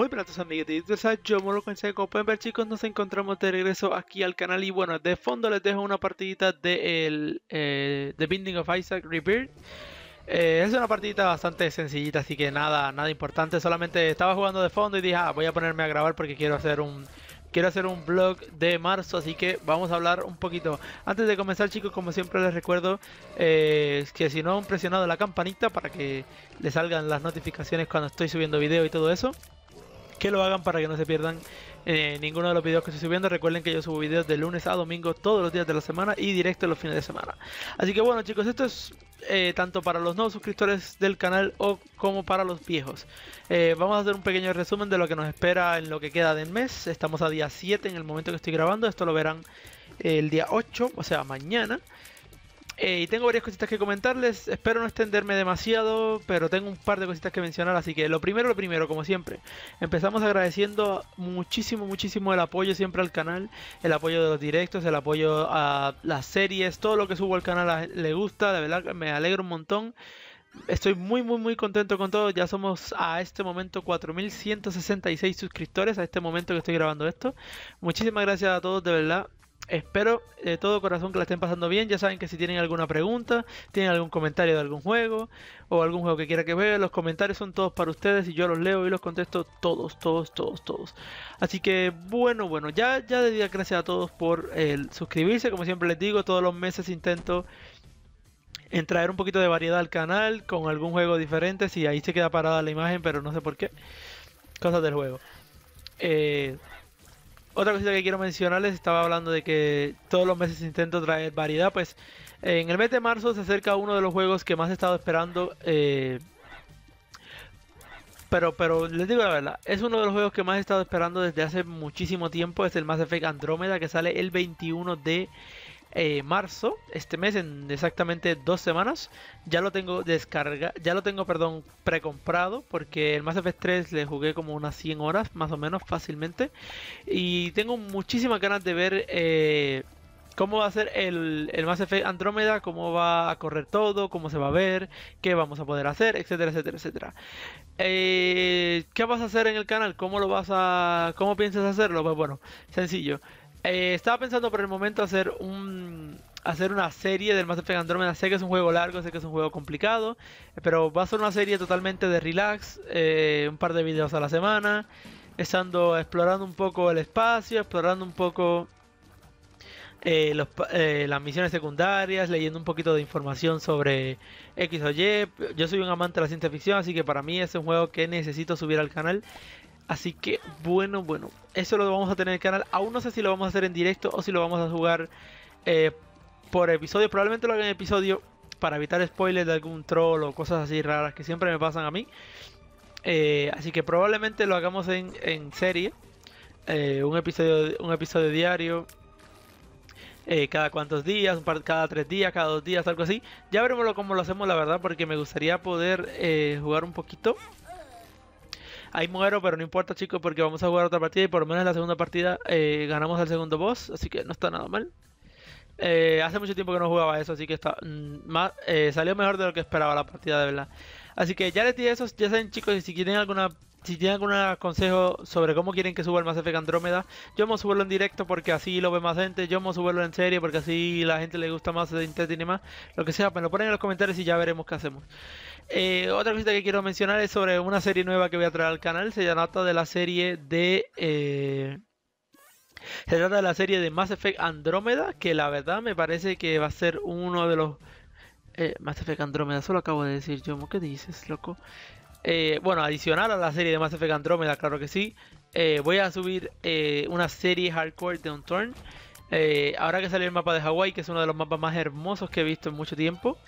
Muy pronto amigos de me yo Moro este Como pueden ver chicos, nos encontramos de regreso aquí al canal y bueno, de fondo les dejo una partidita de eh, The Binding of Isaac Rebirth. Eh, es una partidita bastante sencillita, así que nada, nada importante, solamente estaba jugando de fondo y dije, ah, voy a ponerme a grabar porque quiero hacer un... Quiero hacer un vlog de marzo, así que vamos a hablar un poquito. Antes de comenzar chicos, como siempre les recuerdo, eh, que si no han presionado la campanita para que les salgan las notificaciones cuando estoy subiendo video y todo eso que lo hagan para que no se pierdan eh, ninguno de los videos que estoy subiendo. Recuerden que yo subo videos de lunes a domingo todos los días de la semana y directo los fines de semana. Así que bueno chicos, esto es eh, tanto para los nuevos suscriptores del canal o como para los viejos. Eh, vamos a hacer un pequeño resumen de lo que nos espera en lo que queda del mes. Estamos a día 7 en el momento que estoy grabando. Esto lo verán el día 8, o sea, mañana. Eh, y tengo varias cositas que comentarles, espero no extenderme demasiado, pero tengo un par de cositas que mencionar, así que lo primero, lo primero, como siempre, empezamos agradeciendo muchísimo, muchísimo el apoyo siempre al canal, el apoyo de los directos, el apoyo a las series, todo lo que subo al canal le gusta, de verdad me alegro un montón. Estoy muy, muy, muy contento con todo. Ya somos a este momento 4.166 suscriptores, a este momento que estoy grabando esto. Muchísimas gracias a todos, de verdad espero de todo corazón que la estén pasando bien. Ya saben que si tienen alguna pregunta, tienen algún comentario de algún juego o algún juego que quiera que vea, los comentarios son todos para ustedes y yo los leo y los contesto todos, todos, todos, todos. Así que bueno, bueno, ya, ya de día gracias a todos por el suscribirse. Como siempre les digo, todos los meses intento en traer un poquito de variedad al canal con algún juego diferente. Si ahí se queda parada la imagen, pero no sé por qué. Cosas del juego. Eh, otra cosita que quiero mencionarles, estaba hablando de que todos los meses intento traer variedad, pues en el mes de marzo se acerca uno de los juegos que más he estado esperando. Eh, pero, pero les digo la verdad, es uno de los juegos que más he estado esperando desde hace muchísimo tiempo. Es el Mass Effect Andrómeda que sale el 21 de eh, marzo, este mes, en exactamente dos semanas. Ya lo tengo descarga, ya lo tengo, perdón, precomprado, porque el Mass Effect 3 le jugué como unas 100 horas, más o menos, fácilmente. Y tengo muchísimas ganas de ver eh, cómo va a ser el, el Mass Effect Andrómeda, cómo va a correr todo, cómo se va a ver, qué vamos a poder hacer, etcétera, etcétera, etcétera. Eh, ¿Qué vas a hacer en el canal? ¿Cómo lo vas a, cómo piensas hacerlo? Pues bueno, sencillo. Eh, estaba pensando por el momento hacer un hacer una serie del Mass Effect Andromeda. Sé que es un juego largo, sé que es un juego complicado, eh, pero va a ser una serie totalmente de relax, eh, un par de videos a la semana, estando explorando un poco el espacio, explorando un poco las misiones secundarias, leyendo un poquito de información sobre X o Y. Yo soy un amante de la ciencia ficción, así que para mí es un juego que necesito subir al canal. Así que bueno, bueno, eso lo vamos a tener en el canal. Aún no sé si lo vamos a hacer en directo o si lo vamos a jugar eh, por episodio. Probablemente lo haga en episodio para evitar spoilers de algún troll o cosas así raras que siempre me pasan a mí. Eh, así que probablemente lo hagamos en, en serie. Eh, un, episodio, un episodio diario. cada cuantos días, cada tres días, cada dos días, algo así. Ya veremos cómo lo hacemos, la verdad, porque me gustaría poder jugar un poquito ahí muero, pero no importa, chicos, porque vamos a jugar otra partida y por lo menos en la segunda partida eh, ganamos al segundo boss, así que no está nada mal. Eh, hace mucho tiempo que no jugaba eso, así que está, más, mm, eh, salió mejor de lo que esperaba la partida, de verdad. Así que ya les di eso ya saben chicos, si quieren alguna si tienen algún consejo sobre cómo quieren que suba el Mass Effect Andrómeda, yo me subo en directo porque así lo ve más gente, yo me subo en serie porque así la gente le gusta más, se y más, lo que sea, me lo ponen en los comentarios y ya veremos qué hacemos. Eh, otra cosa que quiero mencionar es sobre una serie nueva que voy a traer al canal. Se trata de la serie de. Eh, se trata de la serie de Mass Effect Andrómeda, que la verdad me parece que va a ser uno de los. Eh, Mass Effect Andrómeda, solo acabo de decir yo. ¿Qué dices, loco? Eh, bueno, adicional a la serie de Mass Effect Andrómeda, claro que sí. voy a subir una serie hardcore de turn ahora que salió el mapa de hawaii que es uno de los mapas más hermosos que he visto en mucho tiempo.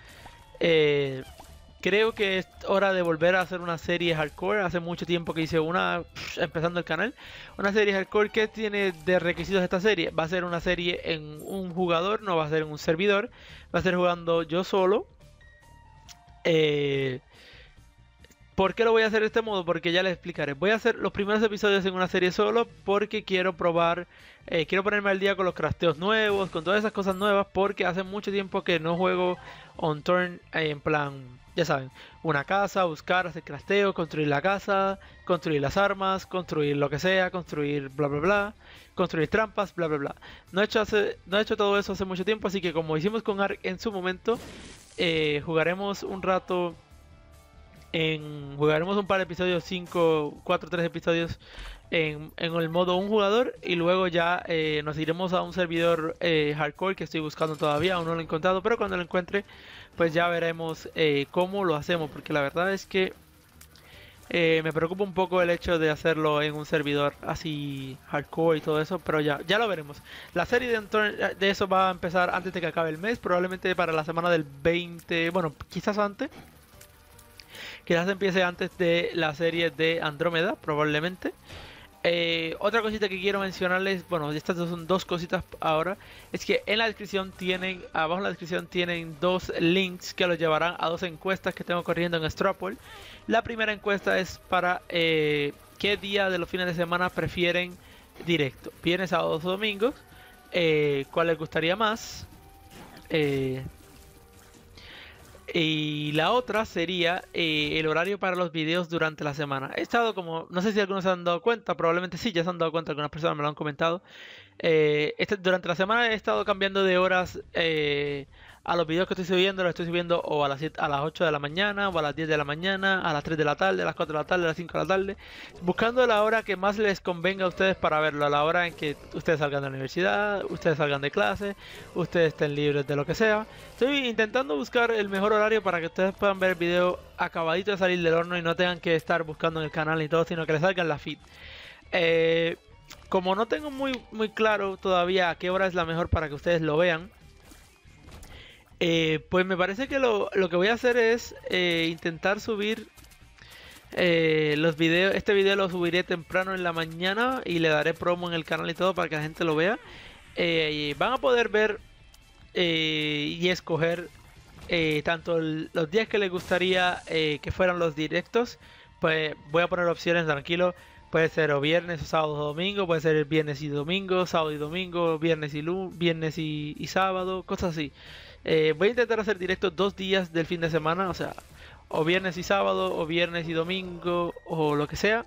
Creo que es hora de volver a hacer una serie hardcore. Hace mucho tiempo que hice una, empezando el canal. Una serie hardcore que tiene de requisitos esta serie. Va a ser una serie en un jugador, no va a ser en un servidor. Va a ser jugando yo solo. Eh, ¿Por qué lo voy a hacer de este modo? Porque ya les explicaré. Voy a hacer los primeros episodios en una serie solo porque quiero probar, eh, quiero ponerme al día con los crafteos nuevos, con todas esas cosas nuevas, porque hace mucho tiempo que no juego on turn en plan ya saben, una casa, buscar, hacer crasteo construir la casa, construir las armas, construir lo que sea, construir bla bla bla, construir trampas, bla bla bla. No he hecho, no hecho todo eso hace mucho tiempo, así que como hicimos con Ark en su momento, eh, jugaremos un rato en, jugaremos un par de episodios, 5, 4, 3 episodios en, en, el modo un jugador y luego ya eh, nos iremos a un servidor eh, hardcore que estoy buscando todavía, aún no lo he encontrado, pero cuando lo encuentre pues ya veremos eh, cómo lo hacemos, porque la verdad es que eh, me preocupa un poco el hecho de hacerlo en un servidor así hardcore y todo eso, pero ya, ya lo veremos. La serie de, eh, de eso va a empezar antes de que acabe el mes, probablemente para la semana del 20, bueno, quizás antes. Quizás empiece antes de la serie de Andrómeda, probablemente. Eh, otra cosita que quiero mencionarles, bueno, estas son dos cositas ahora, es que en la descripción tienen, abajo en la descripción tienen dos links que los llevarán a dos encuestas que tengo corriendo en Stropol. La primera encuesta es para eh, qué día de los fines de semana prefieren directo, viernes, sábados o domingos, eh, cuál les gustaría más. Y la otra sería eh, el horario para los videos durante la semana. He estado como, no sé si algunos se han dado cuenta, probablemente sí, ya se han dado cuenta, algunas personas me lo han comentado. Eh, este, durante la semana he estado cambiando de horas eh, a los videos que estoy subiendo, los estoy subiendo o a las, a las 8 de la mañana, o a las 10 de la mañana, a las 3 de la tarde, a las 4 de la tarde, a las 5 de la tarde, buscando la hora que más les convenga a ustedes para verlo, a la hora en que ustedes salgan de la universidad, ustedes salgan de clase, ustedes estén libres de lo que sea. Estoy intentando buscar el mejor horario para que ustedes puedan ver el video acabadito de salir del horno y no tengan que estar buscando en el canal y todo, sino que les salga en la feed. Eh, como no tengo muy, muy claro todavía a qué hora es la mejor para que ustedes lo vean, eh, pues me parece que lo, que voy a hacer es eh, intentar subir eh, los videos. Este video lo subiré temprano en la mañana y le daré promo en el canal y todo para que la gente lo vea. van a poder ver y escoger tanto los días que les gustaría que fueran los directos. Pues voy a poner opciones tranquilo. Puede ser o viernes o sábado o domingo, puede ser viernes y domingo, sábado y domingo, viernes y lunes, viernes y, sábado, cosas así. Eh, voy a intentar hacer directo dos días del fin de semana, o sea, o viernes y sábado, o viernes y domingo, o lo que sea.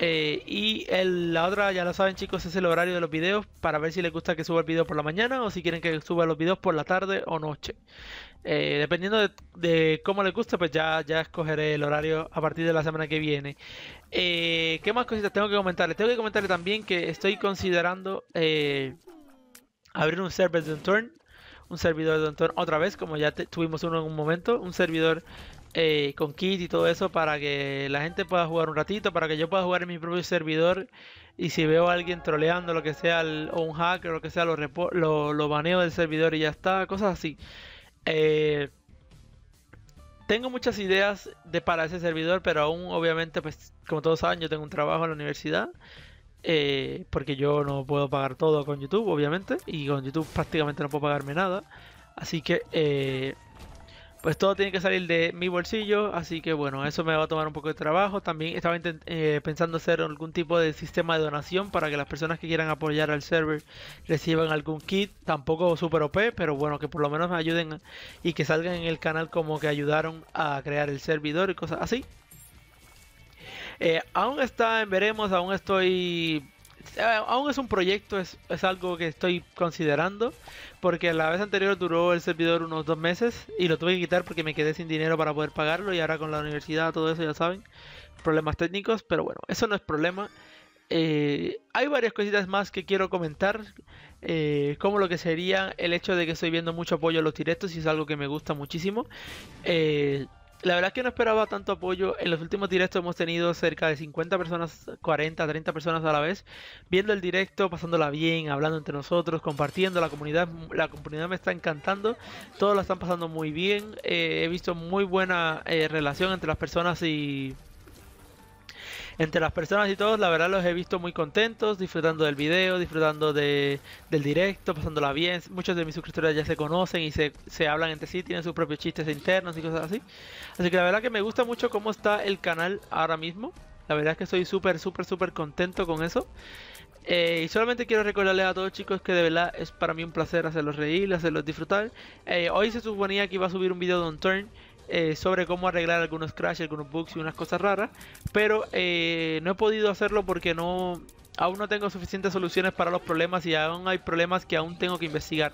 Eh, y la otra, ya lo saben chicos, es el horario de los videos para ver si les gusta que suba el video por la mañana o si quieren que suba los videos por la tarde o noche. Eh, dependiendo de, cómo les gusta, pues ya, ya escogeré el horario a partir de la semana que viene. Eh, ¿Qué más cositas tengo que comentarles? Tengo que comentarles también que estoy considerando abrir un server de Turn un servidor de turn otra vez, como ya tuvimos uno en un momento, un servidor eh, con kit y todo eso para que la gente pueda jugar un ratito, para que yo pueda jugar en mi propio servidor y si veo a alguien troleando lo que sea o un hacker o lo que sea lo, lo, baneo del servidor y ya está, cosas así. Eh, tengo muchas ideas de para ese servidor, pero aún obviamente pues como todos saben yo tengo un trabajo en la universidad. Eh, porque yo no puedo pagar todo con YouTube, obviamente, y con YouTube prácticamente no puedo pagarme nada. Así que pues todo tiene que salir de mi bolsillo, así que bueno, eso me va a tomar un poco de trabajo. También estaba eh, pensando hacer algún tipo de sistema de donación para que las personas que quieran apoyar al server reciban algún kit, tampoco super OP, pero bueno, que por lo menos me ayuden y que salgan en el canal como que ayudaron a crear el servidor y cosas así. Eh, aún está veremos, aún estoy eh, aún es un proyecto, es, algo que estoy considerando, porque la vez anterior duró el servidor unos dos meses y lo tuve que quitar porque me quedé sin dinero para poder pagarlo y ahora con la universidad, todo eso ya saben, problemas técnicos, pero bueno, eso no es problema. Eh, hay varias cositas más que quiero comentar, eh, como lo que sería el hecho de que estoy viendo mucho apoyo a los directos y es algo que me gusta muchísimo la verdad es que no esperaba tanto apoyo. En los últimos directos hemos tenido cerca de 50 personas, 40, 30 personas a la vez, viendo el directo, pasándola bien, hablando entre nosotros, compartiendo. La comunidad, la comunidad me está encantando. Todos la están pasando muy bien. Eh, he visto muy buena eh, relación entre las personas y entre las personas y todos, la verdad los he visto muy contentos, disfrutando del video, disfrutando del directo, pasándola bien. Muchos de mis suscriptores ya se conocen y se, hablan entre sí, tienen sus propios chistes internos y cosas así. Así que la verdad que me gusta mucho cómo está el canal ahora mismo. La verdad es que estoy súper, súper, súper contento con eso. Eh, y solamente quiero recordarles a todos chicos que de verdad es para mí un placer hacerlos reír, hacerlos disfrutar. Eh, hoy se suponía que iba a subir un video de un Turn. Eh, sobre cómo arreglar algunos crashes, algunos bugs y unas cosas raras. Pero eh, no he podido hacerlo porque no aún no tengo suficientes soluciones para los problemas y aún hay problemas que aún tengo que investigar.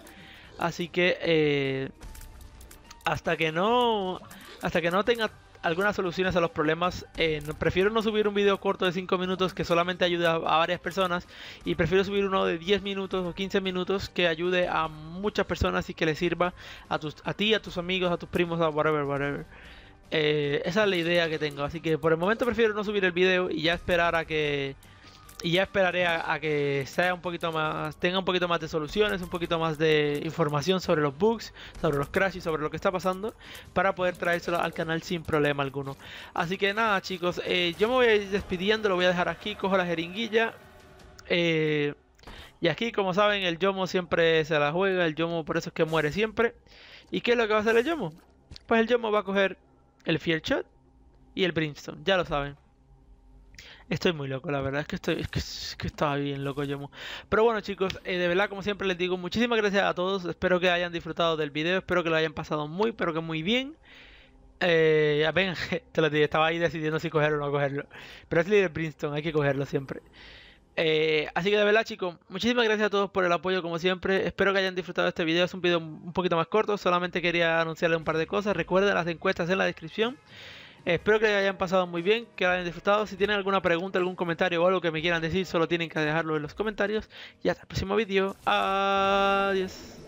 Así que eh, hasta que no hasta que no tenga algunas soluciones a los problemas. Eh, prefiero no subir un video corto de 5 minutos que solamente ayude a, varias personas y prefiero subir uno de 10 minutos o 15 minutos que ayude a muchas personas y que le sirva a, tus, a ti, a tus amigos, a tus primos, a whatever, whatever. Eh, esa es la idea que tengo, así que por el momento prefiero no subir el video y ya esperar a que y ya esperaré a, que sea un poquito más, tenga un poquito más de soluciones, un poquito más de información sobre los bugs, sobre los crashes, sobre lo que está pasando, para poder traérselo al canal sin problema alguno. Así que nada, chicos, eh, yo me voy a ir despidiendo, lo voy a dejar aquí, cojo la jeringuilla. Eh, y aquí, como saben, el Yomo siempre se la juega, el Yomo por eso es que muere siempre. ¿Y qué es lo que va a hacer el Yomo? Pues el Yomo va a coger el Fiel Shot y el Brimstone, ya lo saben. Estoy muy loco, la verdad es que estoy, que, estaba bien loco yo. Pero bueno chicos, eh, de verdad como siempre les digo, muchísimas gracias a todos. Espero que hayan disfrutado del video, espero que lo hayan pasado muy, pero que muy bien. Eh, te lo digo, estaba ahí decidiendo si cogerlo o no cogerlo. Pero es líder Princeton, hay que cogerlo siempre. Eh, así que de verdad chicos, muchísimas gracias a todos por el apoyo como siempre. Espero que hayan disfrutado este video. Es un video un poquito más corto. Solamente quería anunciarle un par de cosas. Recuerden las encuestas en la descripción. Espero que hayan pasado muy bien, que hayan disfrutado. Si tienen alguna pregunta, algún comentario o algo que me quieran decir, solo tienen que dejarlo en los comentarios. Y hasta el próximo vídeo. Adiós.